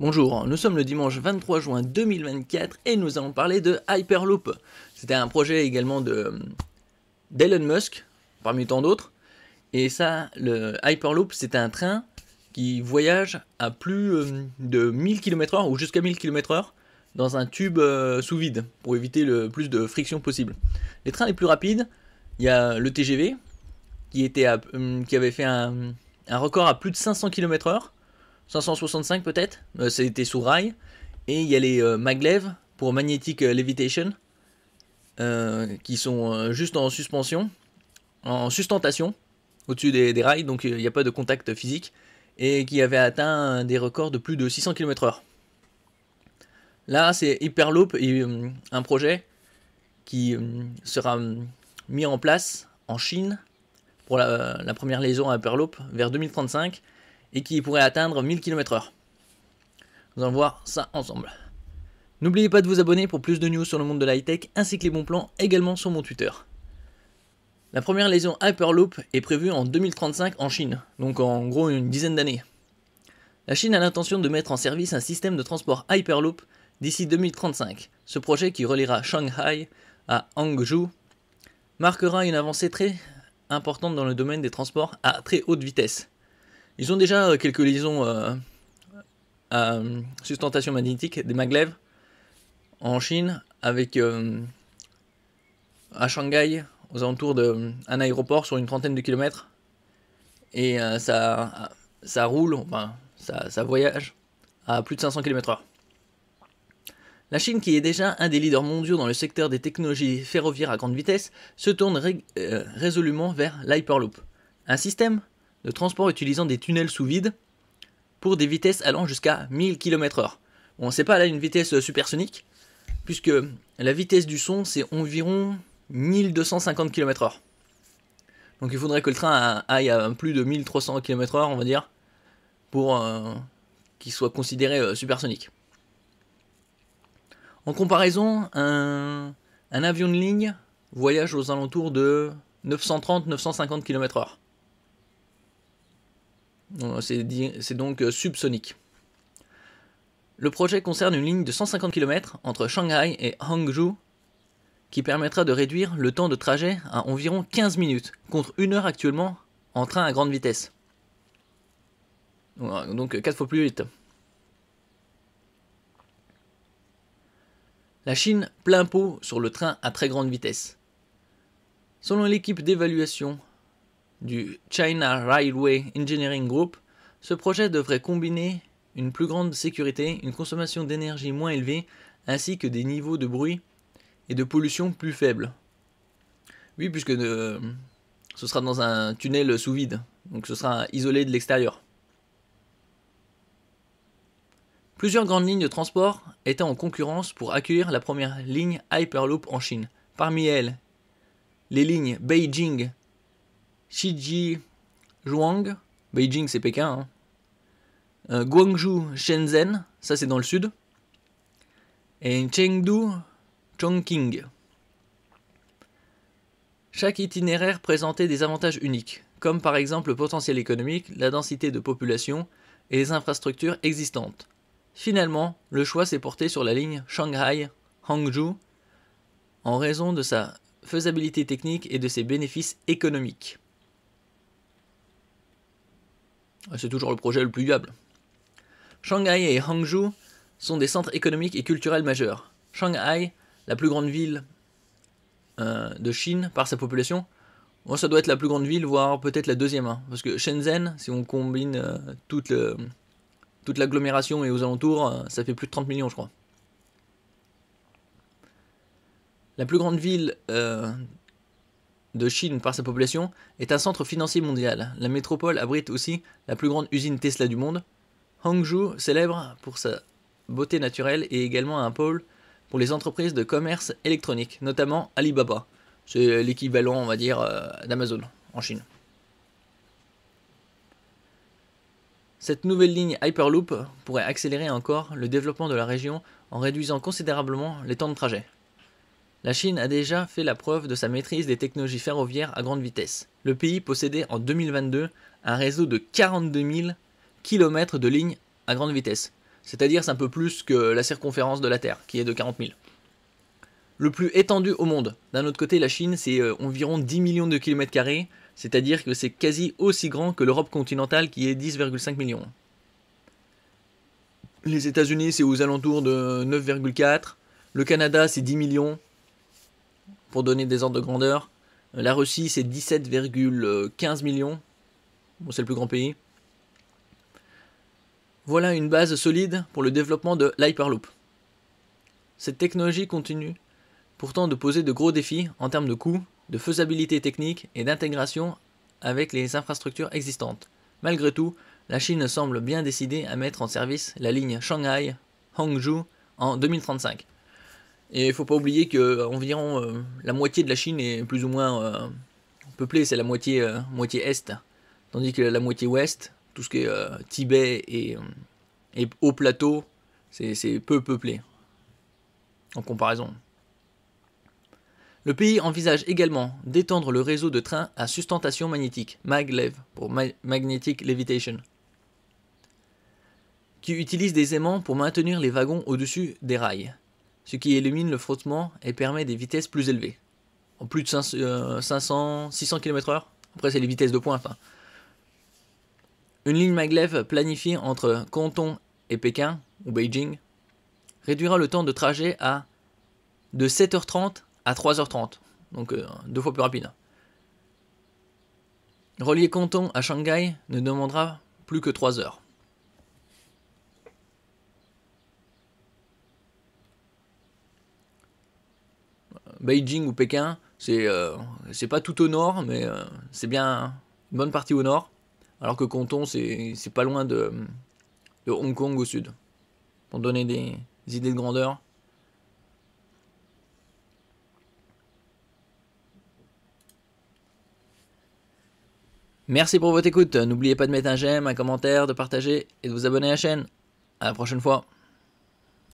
Bonjour, nous sommes le dimanche 23 juin 2024 et nous allons parler de Hyperloop. C'était un projet également de euh, d'Elon Musk, parmi tant d'autres. Et ça, le Hyperloop, c'est un train qui voyage à plus euh, de 1000 km/h ou jusqu'à 1000 km/h dans un tube euh, sous vide pour éviter le plus de friction possible. Les trains les plus rapides, il y a le TGV qui, était qui avait fait un, un record à plus de 500 km/h 565 peut-être, euh, c'était sous rail. Et il y a les euh, maglev pour Magnetic euh, Levitation, qui sont juste en suspension, en sustentation, au-dessus des, rails, donc il n'y a pas de contact physique, et qui avait atteint des records de plus de 600 km/h. Là, c'est Hyperloop, un projet qui sera mis en place en Chine pour la, la première liaison à Hyperloop vers 2035 et qui pourrait atteindre 1000 km/h. Nous allons voir ça ensemble. N'oubliez pas de vous abonner pour plus de news sur le monde de l'high tech ainsi que les bons plans également sur mon Twitter. La première liaison Hyperloop est prévue en 2035 en Chine, donc en gros une dizaine d'années. La Chine a l'intention de mettre en service un système de transport Hyperloop d'ici 2035. Ce projet qui reliera Shanghai à Hangzhou marquera une avancée très importante dans le domaine des transports à très haute vitesse. Ils ont déjà euh, quelques liaisons euh, à euh, sustentation magnétique des maglevs en Chine avec à Shanghai aux alentours d'un aéroport sur une trentaine de kilomètres et ça, ça roule, enfin ça, voyage à plus de 500 km/h. La Chine, qui est déjà un des leaders mondiaux dans le secteur des technologies ferroviaires à grande vitesse, se tourne résolument vers l'Hyperloop, un système de transport utilisant des tunnels sous vide pour des vitesses allant jusqu'à 1000 km/h. Bon, c'est pas là une vitesse euh, supersonique, puisque la vitesse du son c'est environ 1250 km/h. Donc il faudrait que le train aille à plus de 1300 km/h, on va dire, pour euh, qu'il soit considéré euh, supersonique. En comparaison, un, un avion de ligne voyage aux alentours de 930-950 km/h. Euh, c'est donc euh, subsonique. Le projet concerne une ligne de 150 km entre Shanghai et Hangzhou qui permettra de réduire le temps de trajet à environ 15 minutes contre une heure actuellement en train à grande vitesse. Donc 4 fois plus vite. La Chine plein pot sur le train à très grande vitesse. Selon l'équipe d'évaluation du China Railway Engineering Group, ce projet devrait combiner une plus grande sécurité, une consommation d'énergie moins élevée, ainsi que des niveaux de bruit et de pollution plus faibles. Oui, puisque euh, ce sera dans un tunnel sous vide, donc ce sera isolé de l'extérieur. Plusieurs grandes lignes de transport étaient en concurrence pour accueillir la première ligne Hyperloop en Chine. Parmi elles, les lignes Beijing Shiji Zhuang, Beijing c'est Pékin, hein. euh, Guangzhou, Shenzhen, ça c'est dans le sud, et Chengdu, Chongqing. Chaque itinéraire présentait des avantages uniques, comme par exemple le potentiel économique, la densité de population et les infrastructures existantes. Finalement, le choix s'est porté sur la ligne Shanghai-Hangzhou en raison de sa faisabilité technique et de ses bénéfices économiques. Ah, c'est toujours le projet le plus viable. Shanghai et Hangzhou sont des centres économiques et culturels majeurs. Shanghai, la plus grande ville euh, de Chine par sa population, ça doit être la plus grande ville, voire peut-être la deuxième. Hein, parce que Shenzhen, si on combine euh, toute, toute l'agglomération et aux alentours, euh, ça fait plus de 30 millions, je crois. La plus grande ville de Chine par sa population, est un centre financier mondial. La métropole abrite aussi la plus grande usine Tesla du monde. Hangzhou, célèbre pour sa beauté naturelle, est également un pôle pour les entreprises de commerce électronique, notamment Alibaba. C'est l'équivalent, on va dire, euh, d'Amazon en Chine. Cette nouvelle ligne Hyperloop pourrait accélérer encore le développement de la région en réduisant considérablement les temps de trajet la Chine a déjà fait la preuve de sa maîtrise des technologies ferroviaires à grande vitesse. Le pays possédait en 2022 un réseau de 42 000 km de lignes à grande vitesse, c'est-à-dire c'est un peu plus que la circonférence de la Terre, qui est de 40 000. Le plus étendu au monde. D'un autre côté, la Chine, c'est euh, environ 10 millions de kilomètres carrés, c'est-à-dire que c'est quasi aussi grand que l'Europe continentale, qui est 10,5 millions. Les États-Unis, c'est aux alentours de 9,4. Le Canada, c'est 10 millions. Pour donner des ordres de grandeur, euh, la Russie c'est 17,15 millions. c'est le plus grand pays. Voilà une base solide pour le développement de l'Hyperloop. Cette technologie continue pourtant de poser de gros défis en termes de coûts, de faisabilité technique et d'intégration avec les infrastructures existantes. Malgré tout, la Chine semble bien décidée à mettre en service la ligne Shanghai-Hangzhou en 2035. Et il faut pas oublier que environ euh, la moitié de la Chine est plus ou moins euh, peuplée, c'est la moitié, euh, moitié est. Tandis que la moitié ouest, tout ce qui est Tibet et, et haut plateau, c'est peu peuplé en comparaison. Le pays envisage également d'étendre le réseau de trains à sustentation magnétique, maglev, pour Magnetic Levitation, qui utilise des aimants pour maintenir les wagons au-dessus des rails ce qui élimine le frottement et permet des vitesses plus élevées. En plus de 500, 600 km/h. Après, c'est les vitesses de pointe. Hein. Une ligne maglev planifiée entre Canton et Pékin, ou Beijing, réduira le temps de trajet à de 7h30 à 3h30. Donc euh, deux fois plus rapide. Hein. Relier Canton à Shanghai ne demandera plus que 3 heures. Beijing ou Pékin, c'est euh, c'est pas tout au nord, mais euh, c'est bien une bonne partie au nord. Alors que Canton, c'est pas loin de, Hong Kong au sud. Pour donner des, des idées de grandeur. Merci pour votre écoute. N'oubliez pas de mettre un j'aime, un commentaire, de partager et de vous abonner à la chaîne. À la prochaine fois.